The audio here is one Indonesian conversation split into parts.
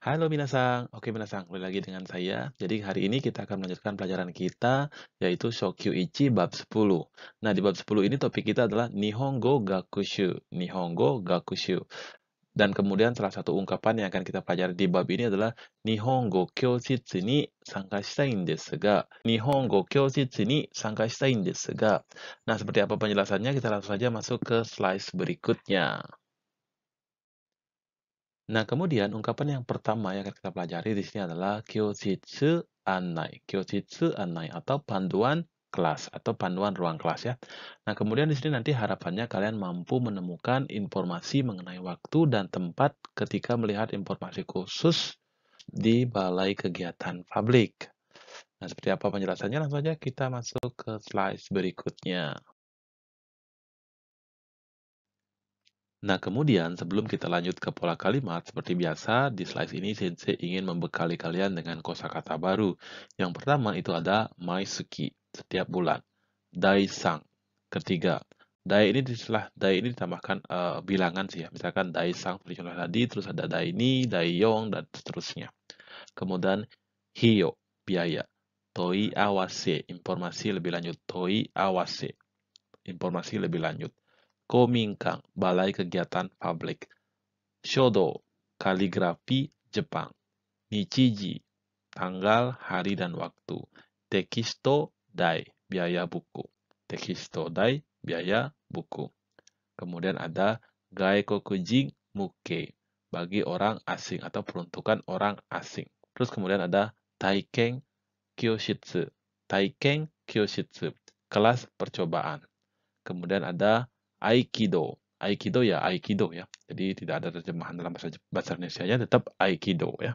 Halo minasang, oke minasang, kembali lagi dengan saya. Jadi hari ini kita akan melanjutkan pelajaran kita, yaitu Ichi bab 10. Nah di bab 10 ini topik kita adalah Nihongo Gakushu, Nihongo Gakushu. Dan kemudian salah satu ungkapan yang akan kita pelajari di bab ini adalah Nihongo Kyoshitsu ni sankashitai desu ga. Nihongo Kyoshitsu ni sankashitai desu ga. Nah seperti apa penjelasannya, kita langsung saja masuk ke slide berikutnya. Nah, kemudian ungkapan yang pertama yang akan kita pelajari di sini adalah kyojitsu anai. Kyojitsu anai atau panduan kelas atau panduan ruang kelas ya. Nah, kemudian di sini nanti harapannya kalian mampu menemukan informasi mengenai waktu dan tempat ketika melihat informasi khusus di balai kegiatan publik. Nah, seperti apa penjelasannya? Langsung aja kita masuk ke slide berikutnya. Nah, kemudian sebelum kita lanjut ke pola kalimat, seperti biasa, di slide ini Sensei ingin membekali kalian dengan kosakata baru. Yang pertama itu ada Maisuki, setiap bulan. Dai Sang, ketiga. Dai ini setelah Dai ini ditambahkan uh, bilangan sih ya. Misalkan Dai Sang, seperti contoh tadi, terus ada Dai ini, Dai Yong, dan seterusnya. Kemudian Hiyo, biaya. Toi awase, informasi lebih lanjut. Toi awase, informasi lebih lanjut. Kominkan, Balai Kegiatan Publik. Shodo, kaligrafi Jepang. Nichiji, tanggal, hari, dan waktu. Tekisto dai, biaya buku. Tekisto dai, biaya buku. Kemudian ada gaikokujin muke, bagi orang asing atau peruntukan orang asing. Terus kemudian ada taiken kyoshitsu. Taiken kyoshitsu, kelas percobaan. Kemudian ada Aikido. Aikido ya Aikido ya. Jadi tidak ada terjemahan dalam bahasa bahasa Indonesia-nya tetap Aikido ya.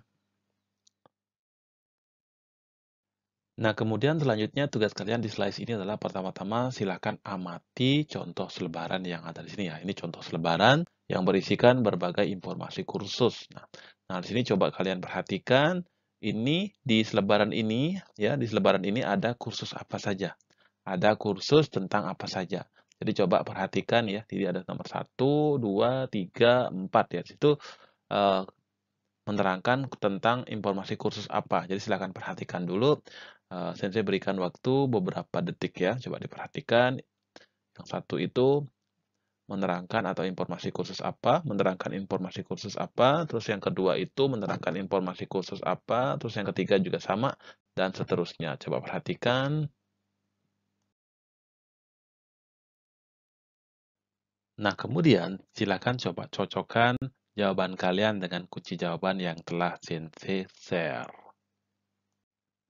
Nah, kemudian selanjutnya tugas kalian di slide ini adalah pertama-tama silahkan amati contoh selebaran yang ada di sini ya. Ini contoh selebaran yang berisikan berbagai informasi kursus. Nah, nah di sini coba kalian perhatikan ini di selebaran ini ya, di selebaran ini ada kursus apa saja. Ada kursus tentang apa saja. Jadi coba perhatikan ya, jadi ada nomor 1, 2, 3, 4 ya. Di situ uh, menerangkan tentang informasi kursus apa. Jadi silahkan perhatikan dulu. Uh, sensei berikan waktu beberapa detik ya, coba diperhatikan. Yang satu itu menerangkan atau informasi kursus apa, menerangkan informasi kursus apa, terus yang kedua itu menerangkan informasi kursus apa, terus yang ketiga juga sama, dan seterusnya. Coba perhatikan. Nah, kemudian silakan coba cocokkan jawaban kalian dengan kunci jawaban yang telah Sensei share.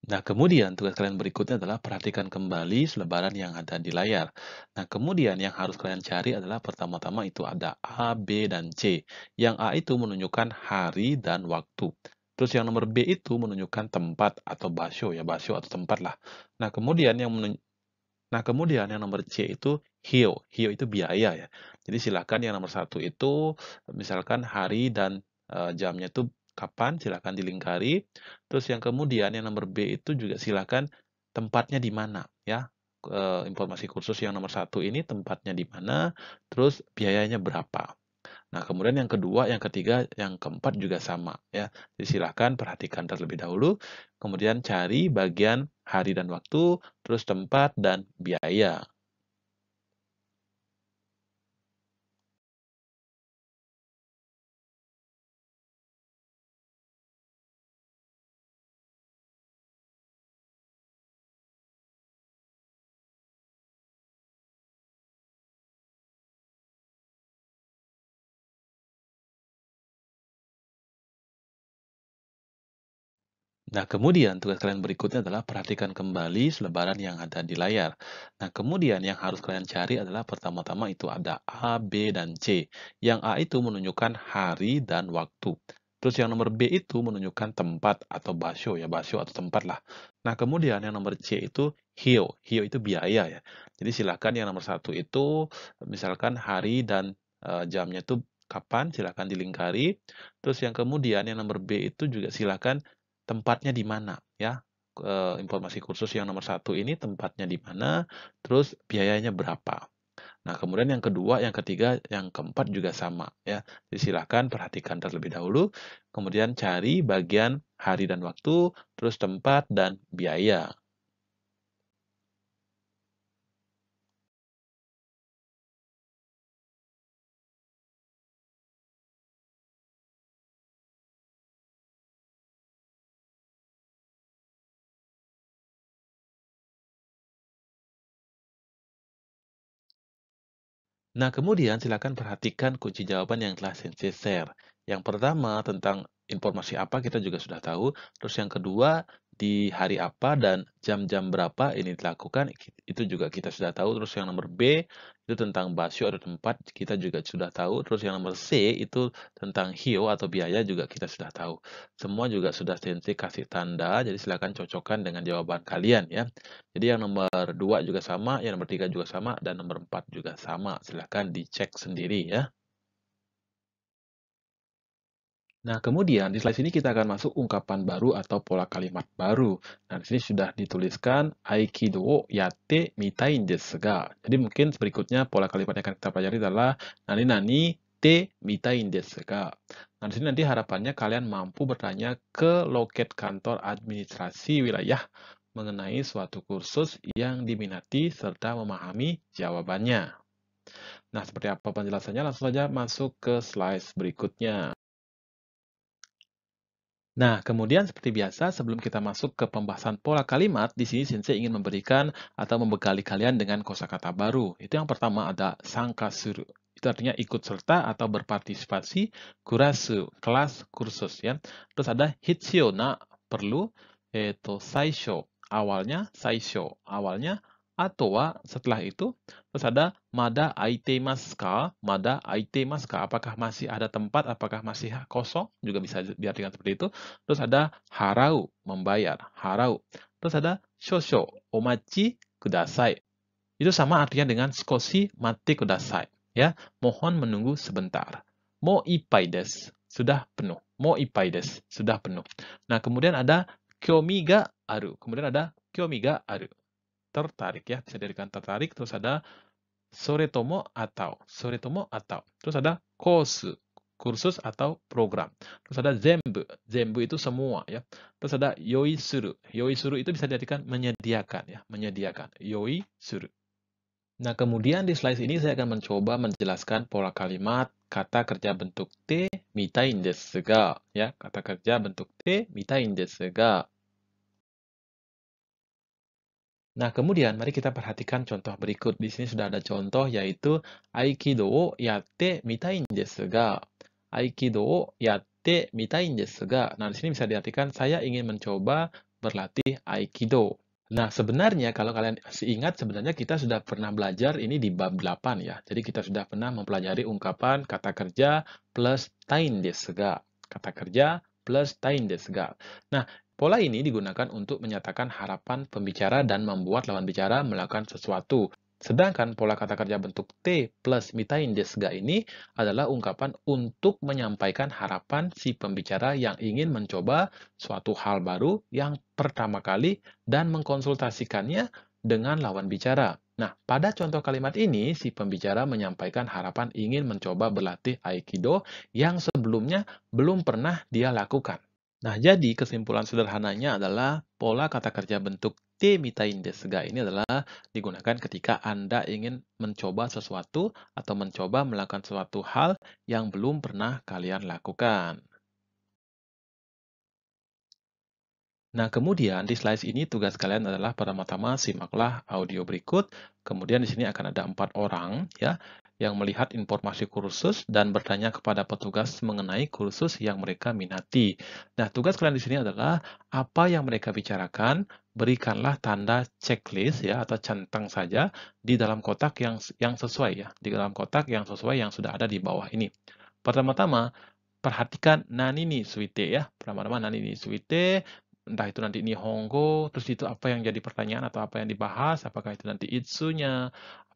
Nah, kemudian tugas kalian berikutnya adalah perhatikan kembali selebaran yang ada di layar. Nah, kemudian yang harus kalian cari adalah pertama-tama itu ada A, B, dan C. Yang A itu menunjukkan hari dan waktu. Terus yang nomor B itu menunjukkan tempat atau basio, ya, basio atau tempat lah. Nah, kemudian yang menunjukkan... Nah, kemudian yang nomor C itu hio. Hio itu biaya ya. Jadi silakan yang nomor satu itu misalkan hari dan jamnya itu kapan silakan dilingkari. Terus yang kemudian yang nomor B itu juga silakan tempatnya di mana ya. informasi kursus yang nomor satu ini tempatnya di mana, terus biayanya berapa. Nah, kemudian yang kedua, yang ketiga, yang keempat juga sama ya. Jadi silahkan perhatikan terlebih dahulu, kemudian cari bagian hari dan waktu, terus tempat dan biaya. Nah, kemudian tugas kalian berikutnya adalah perhatikan kembali selebaran yang ada di layar. Nah, kemudian yang harus kalian cari adalah pertama-tama itu ada A, B, dan C. Yang A itu menunjukkan hari dan waktu. Terus yang nomor B itu menunjukkan tempat atau basio ya, basio atau tempat lah. Nah, kemudian yang nomor C itu hio. Hio itu biaya ya. Jadi silakan yang nomor satu itu misalkan hari dan e, jamnya itu kapan, silakan dilingkari. Terus yang kemudian yang nomor B itu juga silakan tempatnya di mana ya e, informasi kursus yang nomor satu ini tempatnya di mana terus biayanya berapa nah kemudian yang kedua yang ketiga yang keempat juga sama ya Jadi, perhatikan terlebih dahulu kemudian cari bagian hari dan waktu terus tempat dan biaya Nah, kemudian silakan perhatikan kunci jawaban yang telah Sensei share. Yang pertama tentang informasi apa kita juga sudah tahu. Terus yang kedua di hari apa dan jam-jam berapa ini dilakukan itu juga kita sudah tahu terus yang nomor B itu tentang basio atau tempat kita juga sudah tahu terus yang nomor C itu tentang hio atau biaya juga kita sudah tahu semua juga sudah senti kasih tanda jadi silakan cocokkan dengan jawaban kalian ya jadi yang nomor dua juga sama yang nomor tiga juga sama dan nomor empat juga sama Silakan dicek sendiri ya Nah, kemudian di slide ini kita akan masuk ungkapan baru atau pola kalimat baru. Nah, di sini sudah dituliskan aikido wo yatte mitai desu ga. Jadi mungkin berikutnya pola kalimat yang akan kita pelajari adalah nani nani te mitai desu ga. Nah, di sini nanti harapannya kalian mampu bertanya ke loket kantor administrasi wilayah mengenai suatu kursus yang diminati serta memahami jawabannya. Nah, seperti apa penjelasannya? Langsung saja masuk ke slide berikutnya. Nah, kemudian seperti biasa, sebelum kita masuk ke pembahasan pola kalimat, di sini Sensei ingin memberikan atau membekali kalian dengan kosakata baru. Itu yang pertama ada sangka suru. Itu artinya ikut serta atau berpartisipasi, kurasu, kelas, kursus. ya. Terus ada hitsio, na, perlu, yaitu saisho, awalnya, saisho, awalnya, atau setelah itu, terus ada mada aite maska, mada aite maska, apakah masih ada tempat, apakah masih kosong, juga bisa diartikan seperti itu. Terus ada harau, membayar, harau. Terus ada shosho, omachi kudasai. Itu sama artinya dengan skosi mati kudasai. Ya, mohon menunggu sebentar. Mo ipai des, sudah penuh. Mo ipai des, sudah penuh. Nah, kemudian ada kyomi ga aru. Kemudian ada kyomi ga aru tertarik ya bisa diartikan tertarik terus ada sore tomo atau sore tomo atau terus ada kosu kursus atau program. Terus ada zembu zembu itu semua ya. Terus ada yoi suru, yoi suru itu bisa diartikan menyediakan ya, menyediakan yoi suru. Nah kemudian di slide ini saya akan mencoba menjelaskan pola kalimat kata kerja bentuk T mitain desu ga ya, kata kerja bentuk T mitain desu ga. Nah, kemudian mari kita perhatikan contoh berikut. Di sini sudah ada contoh yaitu Aikido wo yatte mitain desu ga. Aikido wo yatte mitain desu ga. Nah, di sini bisa diartikan saya ingin mencoba berlatih Aikido. Nah, sebenarnya kalau kalian masih ingat, sebenarnya kita sudah pernah belajar ini di bab 8 ya. Jadi kita sudah pernah mempelajari ungkapan kata kerja plus tain desu ga. Kata kerja plus tain desu ga. Nah, Pola ini digunakan untuk menyatakan harapan pembicara dan membuat lawan bicara melakukan sesuatu. Sedangkan pola kata kerja bentuk T plus mita indesga ini adalah ungkapan untuk menyampaikan harapan si pembicara yang ingin mencoba suatu hal baru yang pertama kali dan mengkonsultasikannya dengan lawan bicara. Nah, pada contoh kalimat ini, si pembicara menyampaikan harapan ingin mencoba berlatih Aikido yang sebelumnya belum pernah dia lakukan. Nah, jadi kesimpulan sederhananya adalah pola kata kerja bentuk T mita indesga ini adalah digunakan ketika Anda ingin mencoba sesuatu atau mencoba melakukan suatu hal yang belum pernah kalian lakukan. Nah, kemudian di slide ini tugas kalian adalah pertama-tama simaklah audio berikut, kemudian di sini akan ada empat orang ya yang melihat informasi kursus dan bertanya kepada petugas mengenai kursus yang mereka minati. Nah, tugas kalian di sini adalah apa yang mereka bicarakan, berikanlah tanda checklist ya atau centang saja di dalam kotak yang yang sesuai ya, di dalam kotak yang sesuai yang sudah ada di bawah ini. Pertama-tama, perhatikan nanini suite ya. Pertama-tama nanini suite entah itu nanti ini Nihongo, terus itu apa yang jadi pertanyaan atau apa yang dibahas, apakah itu nanti itsunya,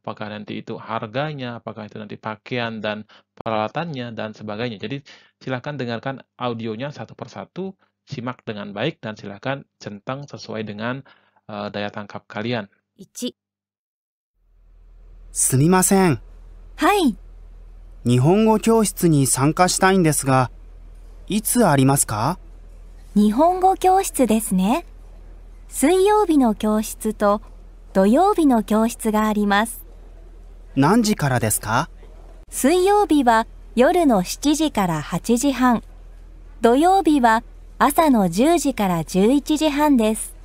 apakah nanti itu harganya, apakah itu nanti pakaian dan peralatannya, dan sebagainya. Jadi silahkan dengarkan audionya satu persatu, simak dengan baik, dan silahkan centang sesuai dengan uh, daya tangkap kalian. Ichi. すみません。はい。日本語教室に参加したいんですが、いつありますか日本語教室ですね。水曜日の教室と土曜日の教室があります。何時からですか水曜日は夜の7時から8時半、土曜日は朝の10時から11時半です。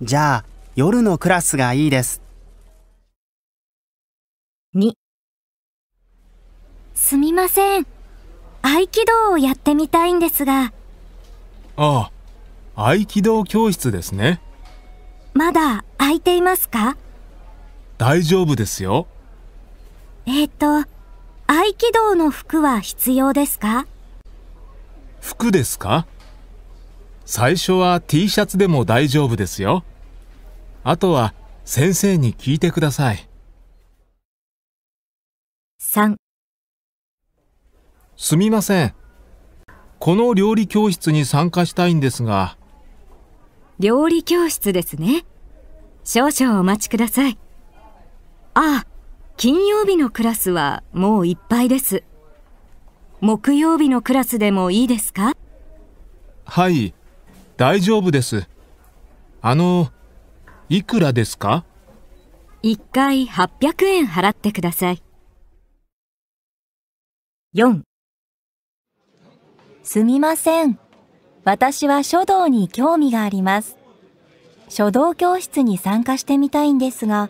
じゃあ、夜のクラスがいいです。2すみません。合気道をやってみたいんですが。ああ、合気道教室ですね。まだ空いていますか大丈夫ですよ。えっ、ー、と、合気道の服は必要ですか服ですか最初は T シャツでも大丈夫ですよ。あとは先生に聞いてください。3すみません。この料理教室に参加したいんですが。料理教室ですね。少々お待ちください。ああ、金曜日のクラスはもういっぱいです。木曜日のクラスでもいいですかはい、大丈夫です。あの、いくらですか一回800円払ってください。4すみません。私は書道に興味があります。書道教室に参加してみたいんですが、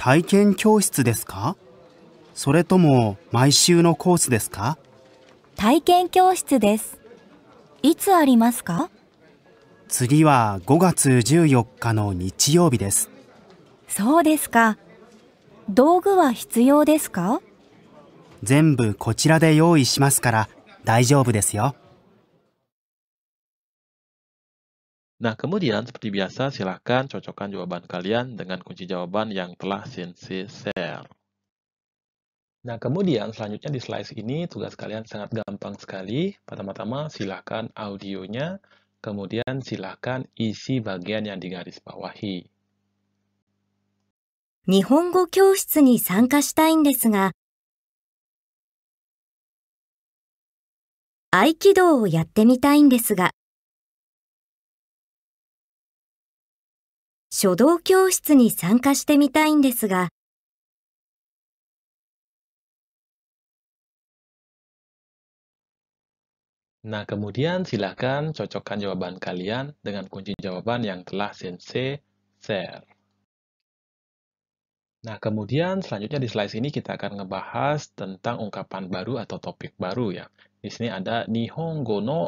体験教室ですかそれとも毎週のコースですか体験教室です。いつありますか次は5月14日の日曜日です。そうですか。道具は必要ですか全部こちらで用意しますから大丈夫ですよ。Nah, kemudian seperti biasa silahkan cocokkan jawaban kalian dengan kunci jawaban yang telah Sensei share. Nah, kemudian selanjutnya di slide ini tugas kalian sangat gampang sekali. Pertama-tama silahkan audionya, kemudian silahkan isi bagian yang digaris bawahi. 日本語教室に参加したいんですが、合気道をやってみたいんですが、書道教室に参加してみたいんですが、Nah, kemudian silakan cocokkan jawaban kalian dengan kunci jawaban yang telah Sensei share. Nah, kemudian selanjutnya di slide ini kita akan ngebahas tentang ungkapan baru atau topik baru ya. Di sini ada Nihongo no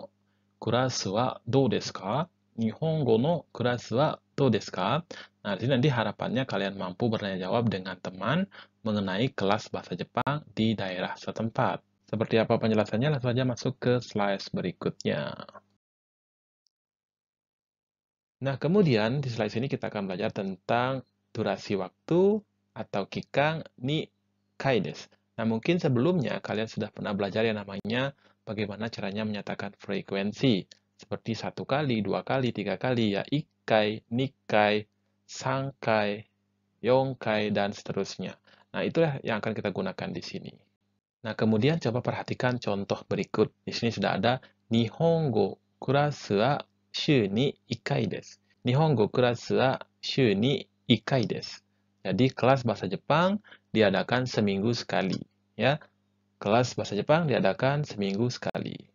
wa dou desu ka? Nihongo to ka? Nah, di nanti harapannya kalian mampu bertanya jawab dengan teman mengenai kelas bahasa Jepang di daerah setempat. Seperti apa penjelasannya? Langsung aja masuk ke slide berikutnya. Nah, kemudian di slide ini kita akan belajar tentang durasi waktu atau kikang ni kai desu. Nah, mungkin sebelumnya kalian sudah pernah belajar yang namanya bagaimana caranya menyatakan frekuensi seperti satu kali, dua kali, tiga kali, ya ikai, nikai, sangkai, yongkai, dan seterusnya. Nah, itulah yang akan kita gunakan di sini. Nah, kemudian coba perhatikan contoh berikut. Di sini sudah ada Nihongo kurasu wa shu ni ikai desu. Nihongo kurasu wa shu ni ikai desu. Jadi, kelas bahasa Jepang diadakan seminggu sekali. Ya, kelas bahasa Jepang diadakan seminggu sekali.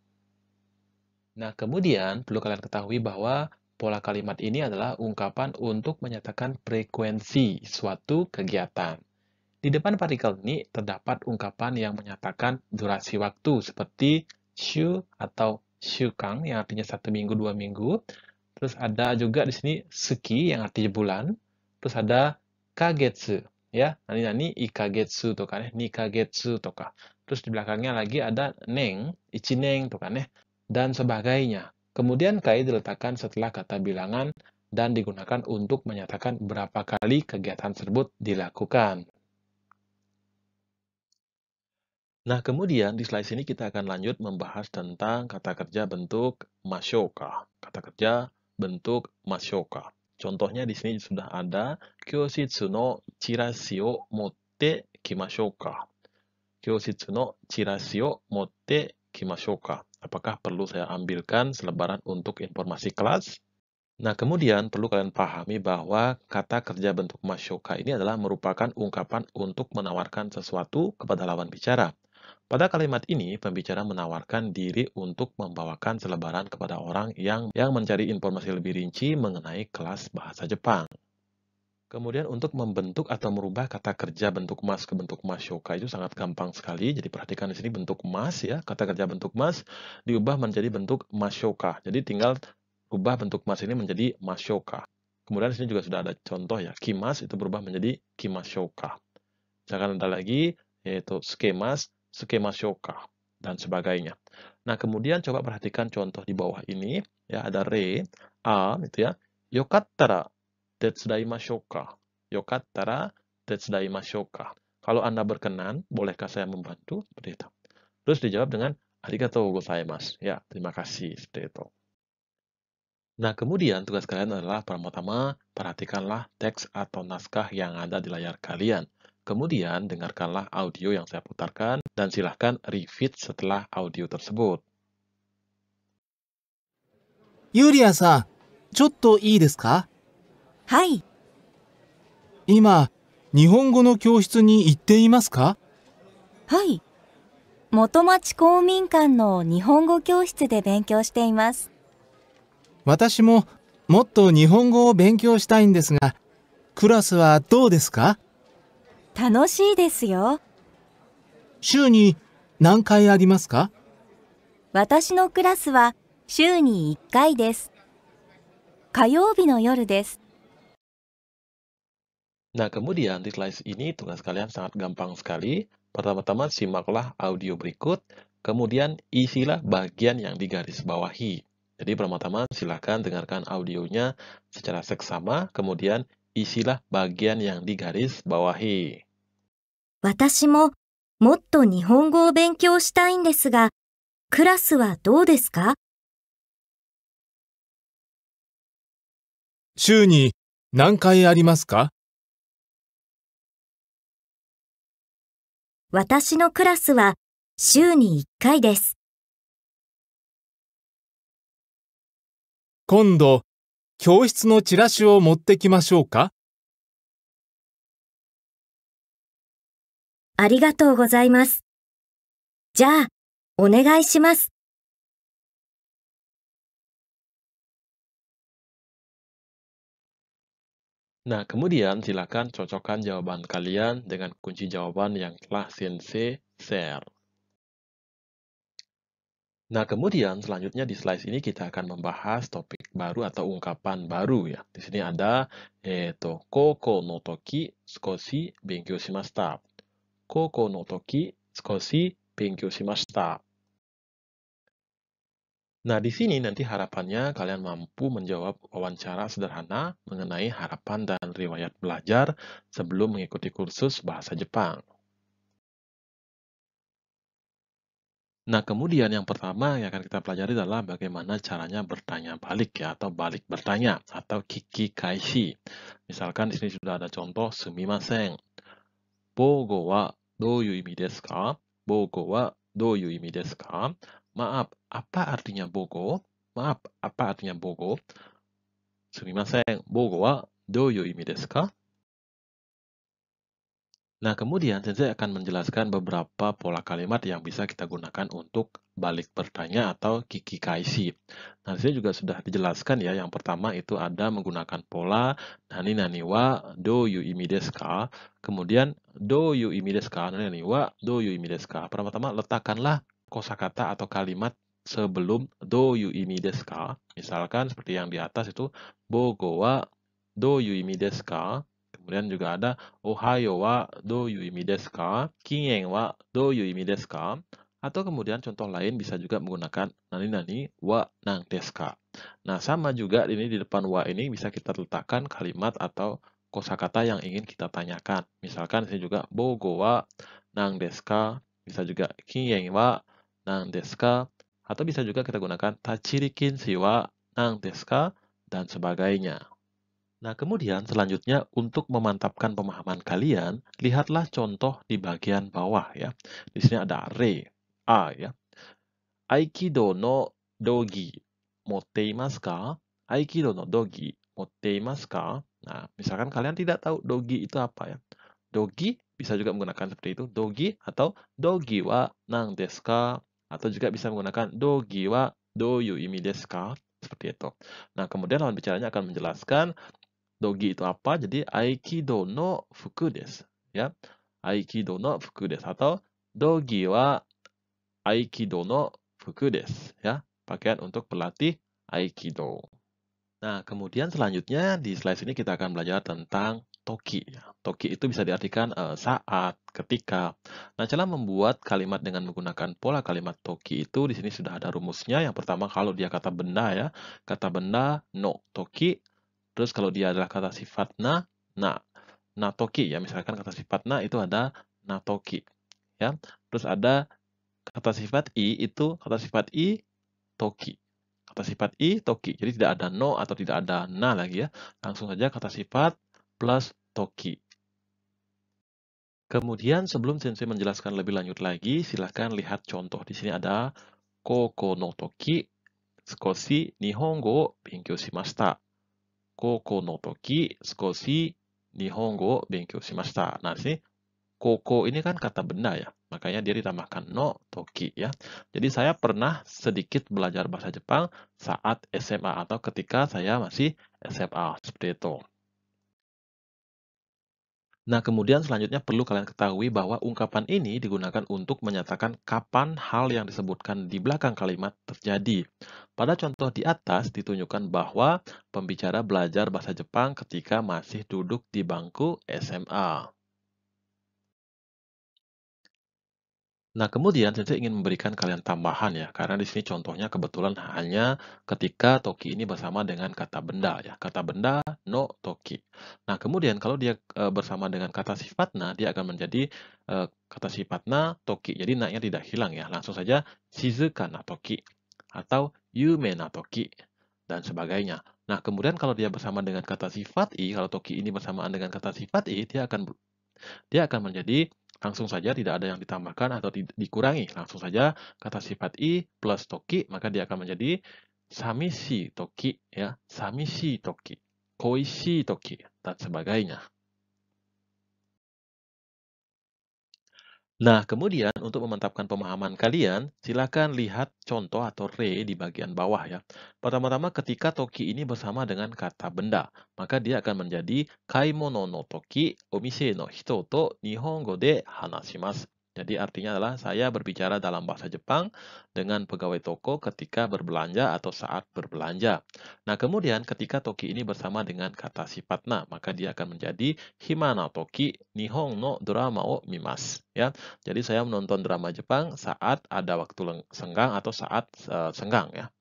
Nah, kemudian perlu kalian ketahui bahwa pola kalimat ini adalah ungkapan untuk menyatakan frekuensi suatu kegiatan. Di depan partikel ini terdapat ungkapan yang menyatakan durasi waktu seperti shu atau shukang yang artinya satu minggu, dua minggu. Terus ada juga di sini seki yang artinya bulan. Terus ada kagetsu ya, nani nani ikagetsu toka ne, ya, nikagetsu toka. Terus di belakangnya lagi ada neng, ichineng toka. ne. Ya dan sebagainya. Kemudian kai diletakkan setelah kata bilangan dan digunakan untuk menyatakan berapa kali kegiatan tersebut dilakukan. Nah, kemudian di slide sini kita akan lanjut membahas tentang kata kerja bentuk masyoka. Kata kerja bentuk masyoka. Contohnya di sini sudah ada kyoshitsu no chirasio o motte kimashoka. Kyoshitsu no chirashi o motte kimashoka apakah perlu saya ambilkan selebaran untuk informasi kelas? Nah, kemudian perlu kalian pahami bahwa kata kerja bentuk masyoka ini adalah merupakan ungkapan untuk menawarkan sesuatu kepada lawan bicara. Pada kalimat ini, pembicara menawarkan diri untuk membawakan selebaran kepada orang yang yang mencari informasi lebih rinci mengenai kelas bahasa Jepang. Kemudian untuk membentuk atau merubah kata kerja bentuk mas ke bentuk masyoka itu sangat gampang sekali. Jadi perhatikan di sini bentuk mas ya, kata kerja bentuk mas diubah menjadi bentuk masyoka. Jadi tinggal ubah bentuk mas ini menjadi masyoka. Kemudian di sini juga sudah ada contoh ya, kimas itu berubah menjadi kimasyoka. Jangan ada lagi yaitu skemas, skemasyoka dan sebagainya. Nah, kemudian coba perhatikan contoh di bawah ini ya ada re, a itu ya. Yokattara 手伝いましょうか。よかったら手伝いましょうか。Kalau Kalau Anda berkenan, bolehkah saya membantu? Seperti itu. Terus dijawab dengan arigatou gozaimasu. Ya, terima kasih. Seperti itu. Nah, kemudian tugas kalian adalah pertama-tama perhatikanlah teks atau naskah yang ada di layar kalian. Kemudian dengarkanlah audio yang saya putarkan dan silahkan repeat setelah audio tersebut. Yulia-san, ちょっといいですかはい今日本語の教室に行っていますかはい元町公民館の日本語教室で勉強しています私ももっと日本語を勉強したいんですがクラスはどうですか楽しいですよ週に何回ありますか私のクラスは週に1回です火曜日の夜です Nah, kemudian di slide ini tugas kalian sangat gampang sekali. Pertama-tama simaklah audio berikut, kemudian isilah bagian yang digaris bawahi. Jadi pertama-tama silakan dengarkan audionya secara seksama, kemudian isilah bagian yang digaris digarisbawahi. 私ももっと日本語を勉強したいんですが、クラスはどうですか週に何回ありますか私のクラスは週に1回です。今度、教室のチラシを持ってきましょうかありがとうございます。じゃあ、お願いします。Nah, kemudian silakan cocokkan jawaban kalian dengan kunci jawaban yang telah Sensei share. Nah, kemudian selanjutnya di slide ini kita akan membahas topik baru atau ungkapan baru ya. Di sini ada eto koko no toki skoshi benkyou shimashita. Koko no toki skoshi benkyou shimashita. Nah, di sini nanti harapannya kalian mampu menjawab wawancara sederhana mengenai harapan dan riwayat belajar sebelum mengikuti kursus bahasa Jepang. Nah, kemudian yang pertama yang akan kita pelajari adalah bagaimana caranya bertanya balik ya, atau balik bertanya, atau kiki kaishi. Misalkan di sini sudah ada contoh sumimasen. Bogo wa doyu imi desu ka? Bogo wa doyu imi desu ka? Maaf, apa artinya bogo? Maaf, apa artinya bogo? Sumimasen, bogo wa doyo imi desu ka? Nah, kemudian Sensei akan menjelaskan beberapa pola kalimat yang bisa kita gunakan untuk balik bertanya atau kiki kaisi. Nah, saya juga sudah dijelaskan ya, yang pertama itu ada menggunakan pola nani nani wa do you imi desu ka? Kemudian do you imi desu ka? Nani nani wa do you imi desu ka? Pertama-tama letakkanlah kosakata atau kalimat sebelum do you imi desu ka? Misalkan seperti yang di atas itu bogo wa do you imi desu ka? Kemudian juga ada ohayo wa do you imi desu ka? Kinen wa do you imi desu ka? Atau kemudian contoh lain bisa juga menggunakan nani-nani wa nang deska. Nah, sama juga ini di depan wa ini bisa kita letakkan kalimat atau kosakata yang ingin kita tanyakan. Misalkan sini juga bogo wa nang deska, bisa juga kinen wa nang deska Atau bisa juga kita gunakan tachirikin siwa nang deska Dan sebagainya. Nah, kemudian selanjutnya untuk memantapkan pemahaman kalian, lihatlah contoh di bagian bawah ya. Di sini ada re, a ya. Aikido no dogi motteimasu ka? Aikido no dogi motteimasu ka? Nah, misalkan kalian tidak tahu dogi itu apa ya. Dogi bisa juga menggunakan seperti itu, dogi atau dogi wa nang desu ka? Atau juga bisa menggunakan do giwa do yu imi desu ka? Seperti itu. Nah, kemudian lawan bicaranya akan menjelaskan dogi itu apa. Jadi aikido no fuku desu. Ya. Aikido no fuku desu. Atau dogi wa aikido no fuku desu. Ya. Pakaian untuk pelatih aikido. Nah, kemudian selanjutnya di slide ini kita akan belajar tentang toki. Ya. Toki itu bisa diartikan uh, saat, ketika. Nah, cara membuat kalimat dengan menggunakan pola kalimat toki itu di sini sudah ada rumusnya. Yang pertama kalau dia kata benda ya, kata benda no toki. Terus kalau dia adalah kata sifat na, na. Na toki ya, misalkan kata sifat na itu ada na toki. Ya. Terus ada kata sifat i itu kata sifat i toki kata sifat i toki. Jadi tidak ada no atau tidak ada na lagi ya. Langsung saja kata sifat plus Toki. Kemudian sebelum Sensei menjelaskan lebih lanjut lagi, silahkan lihat contoh. Di sini ada Koko no Toki, skosi Nihongo Benkyo Shimashita. Koko no Toki, skosi Nihongo Benkyo Shimashita. Nah, sini Koko ini kan kata benda ya, makanya dia ditambahkan no Toki ya. Jadi saya pernah sedikit belajar bahasa Jepang saat SMA atau ketika saya masih SMA, seperti itu. Nah, kemudian selanjutnya perlu kalian ketahui bahwa ungkapan ini digunakan untuk menyatakan kapan hal yang disebutkan di belakang kalimat terjadi. Pada contoh di atas ditunjukkan bahwa pembicara belajar bahasa Jepang ketika masih duduk di bangku SMA. Nah, kemudian saya ingin memberikan kalian tambahan ya, karena di sini contohnya kebetulan hanya ketika toki ini bersama dengan kata benda ya. Kata benda no toki. Nah, kemudian kalau dia e, bersama dengan kata sifat nah dia akan menjadi e, kata na toki. Jadi na tidak hilang ya. Langsung saja shizuka na toki atau yume na toki dan sebagainya. Nah, kemudian kalau dia bersama dengan kata sifat i, kalau toki ini bersamaan dengan kata sifat i, dia akan dia akan menjadi Langsung saja tidak ada yang ditambahkan atau di, dikurangi. Langsung saja kata sifat i plus toki, maka dia akan menjadi samishi toki, ya, samishi toki, koishi toki, dan sebagainya. Nah, kemudian untuk memantapkan pemahaman kalian, silakan lihat contoh atau re di bagian bawah ya. Pertama-tama ketika toki ini bersama dengan kata benda, maka dia akan menjadi kaimono no toki omise no hito to nihongo de hanashimasu. Jadi artinya adalah saya berbicara dalam bahasa Jepang dengan pegawai toko ketika berbelanja atau saat berbelanja. Nah, kemudian ketika toki ini bersama dengan kata sifatna, maka dia akan menjadi himana toki nihon no drama o mimas. Ya, jadi saya menonton drama Jepang saat ada waktu senggang atau saat uh, senggang ya.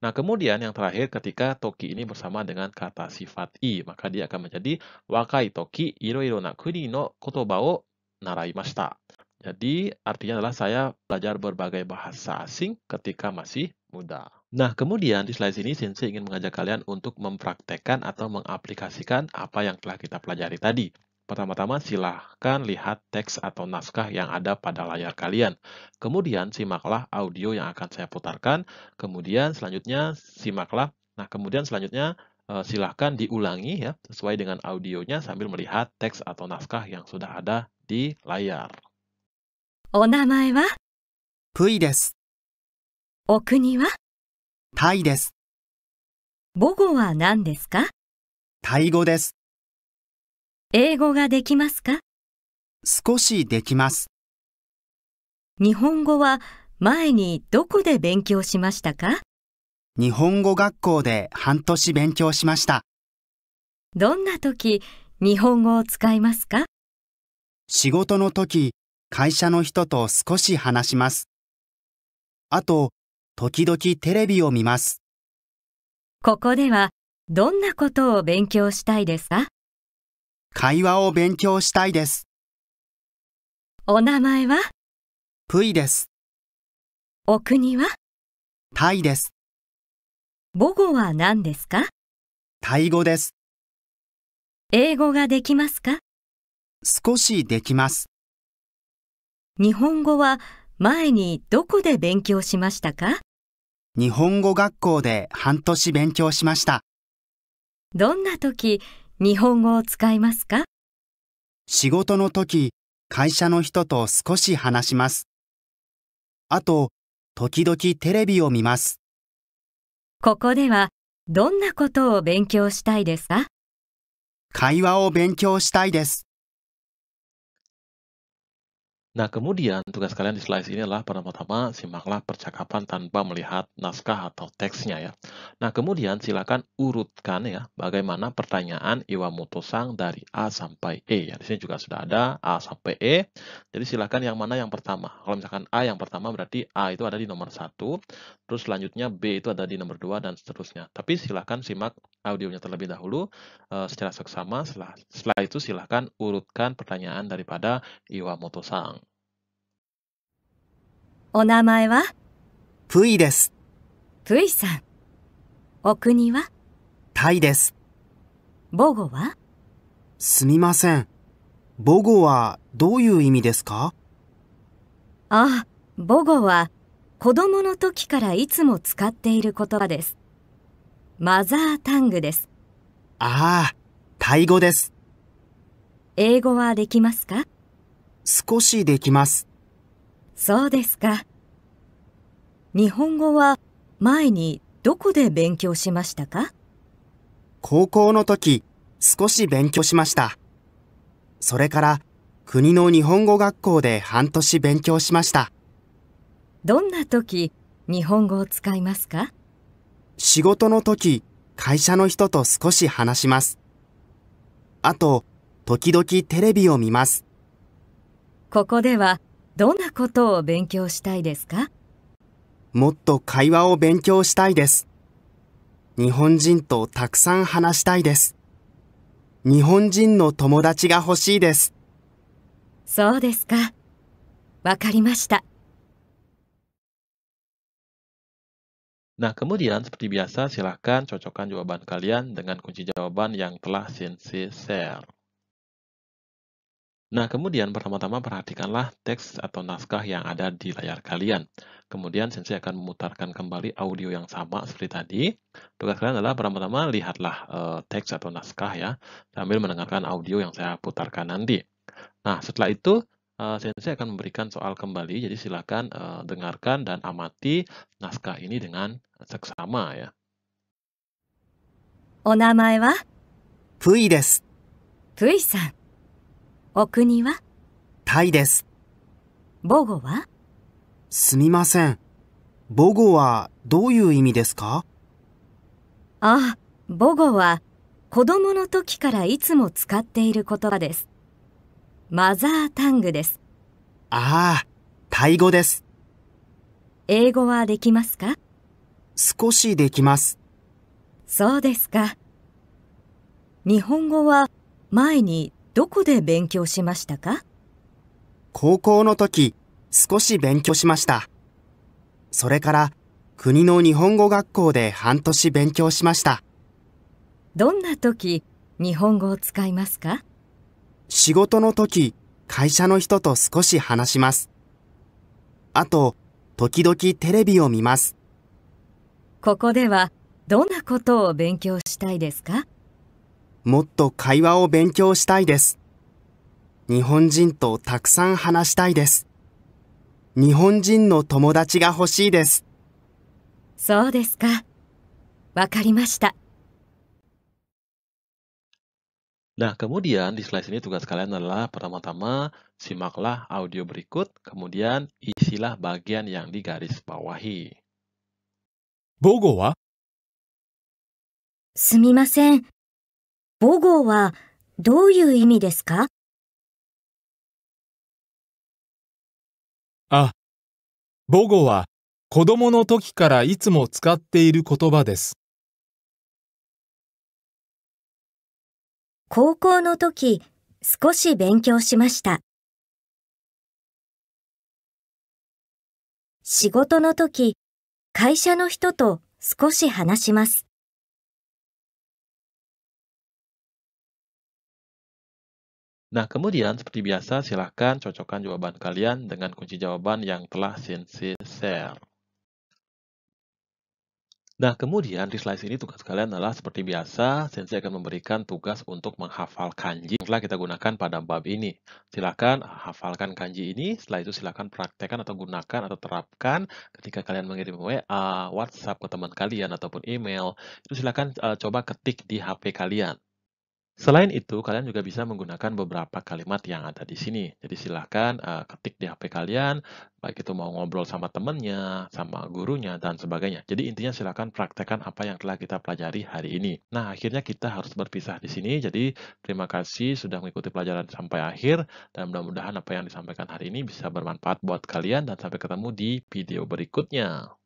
Nah, kemudian yang terakhir ketika toki ini bersama dengan kata sifat i, maka dia akan menjadi wakai toki iroiro na kuni no kotoba o naraimashita. Jadi, artinya adalah saya belajar berbagai bahasa asing ketika masih muda. Nah, kemudian di slide ini Sensei ingin mengajak kalian untuk mempraktekkan atau mengaplikasikan apa yang telah kita pelajari tadi. Pertama-tama, silahkan lihat teks atau naskah yang ada pada layar kalian. Kemudian, simaklah audio yang akan saya putarkan. Kemudian, selanjutnya, simaklah. Nah, kemudian selanjutnya, eh, silahkan diulangi ya, sesuai dengan audionya sambil melihat teks atau naskah yang sudah ada di layar. お名前はプイです。お国はタイです。母語は何ですかタイ語です。英語ができますか少しできます。日本語は前にどこで勉強しましたか日本語学校で半年勉強しました。どんな時、日本語を使いますか仕事の時、会社の人と少し話します。あと、時々テレビを見ます。ここでは、どんなことを勉強したいですか会話を勉強したいです。お名前はプイです。お国はタイです。母語は何ですかタイ語です。英語ができますか少しできます。日本語は前にどこで勉強しましたか日本語学校で半年勉強しました。どんな時、日本語を使いますか仕事の時、会社の人と少し話します。あと、時々テレビを見ます。ここでは、どんなことを勉強したいですか会話を勉強したいです。Nah, kemudian tugas kalian di slide ini adalah pertama-tama simaklah percakapan tanpa melihat naskah atau teksnya ya. Nah, kemudian silakan urutkan ya bagaimana pertanyaan Iwamoto-sang dari A sampai E. Ya, di sini juga sudah ada A sampai E. Jadi silakan yang mana yang pertama. Kalau misalkan A yang pertama berarti A itu ada di nomor 1, terus selanjutnya B itu ada di nomor 2 dan seterusnya. Tapi silakan simak audionya terlebih dahulu e, secara seksama. Setelah, setelah itu silakan urutkan pertanyaan daripada Iwamoto-sang. お名前はプイです。プイさん。お国はタイです。母語はすみません。母語はどういう意味ですかああ、母語は子供の時からいつも使っている言葉です。マザータングです。ああ、タイ語です。英語はできますか少しできます。そうですか。日本語は前にどこで勉強しましたか高校の時少し勉強しました。それから国の日本語学校で半年勉強しました。どんな時日本語を使いますか仕事の時会社の人と少し話します。あと時々テレビを見ます。ここではどんなことを勉強したいですかもっと会話を勉強したいです。日本人とたくさん話したいです。日本人の友達が欲しいです。そうですか。わかりました。Nah, kemudian seperti biasa silahkan cocokkan jawaban kalian dengan kunci jawaban yang telah Sensei share. Nah, kemudian pertama-tama perhatikanlah teks atau naskah yang ada di layar kalian. Kemudian Sensei akan memutarkan kembali audio yang sama seperti tadi. Tugas kalian adalah pertama-tama lihatlah e, teks atau naskah ya, sambil mendengarkan audio yang saya putarkan nanti. Nah, setelah itu e, Sensei akan memberikan soal kembali, jadi silakan e, dengarkan dan amati naskah ini dengan seksama ya. wa, san. お国はタイです。母語はすみません。母語はどういう意味ですかああ、母語は子供の時からいつも使っている言葉です。マザータングです。ああ、タイ語です。英語はできますか少しできます。そうですか。日本語は前にどこで勉強しましたか高校の時、少し勉強しました。それから、国の日本語学校で半年勉強しました。どんな時、日本語を使いますか仕事の時、会社の人と少し話します。あと、時々テレビを見ます。ここでは、どんなことを勉強したいですかもっと会話を勉強したいです。日本人とたくさん話したいです。日本人の友達が欲しいです。そうですか。わかりました。Nah, kemudian di slide ini tugas kalian adalah pertama-tama simaklah audio berikut, kemudian isilah bagian yang digaris bawahi. Bogo wa? すみません。母語はどういう意味ですかあ、母語は子供の時からいつも使っている言葉です。高校の時、少し勉強しました。仕事の時、会社の人と少し話します。Nah, kemudian seperti biasa silahkan cocokkan jawaban kalian dengan kunci jawaban yang telah Sensei share. Nah, kemudian di slide ini tugas kalian adalah seperti biasa, Sensei akan memberikan tugas untuk menghafal kanji yang telah kita gunakan pada bab ini. Silahkan hafalkan kanji ini, setelah itu silahkan praktekkan atau gunakan atau terapkan ketika kalian mengirim WA, WhatsApp ke teman kalian ataupun email. Itu silahkan uh, coba ketik di HP kalian. Selain itu, kalian juga bisa menggunakan beberapa kalimat yang ada di sini. Jadi silahkan uh, eh, ketik di HP kalian, baik itu mau ngobrol sama temennya, sama gurunya, dan sebagainya. Jadi intinya silahkan praktekkan apa yang telah kita pelajari hari ini. Nah, akhirnya kita harus berpisah di sini. Jadi terima kasih sudah mengikuti pelajaran sampai akhir, dan mudah-mudahan apa yang disampaikan hari ini bisa bermanfaat buat kalian, dan sampai ketemu di video berikutnya.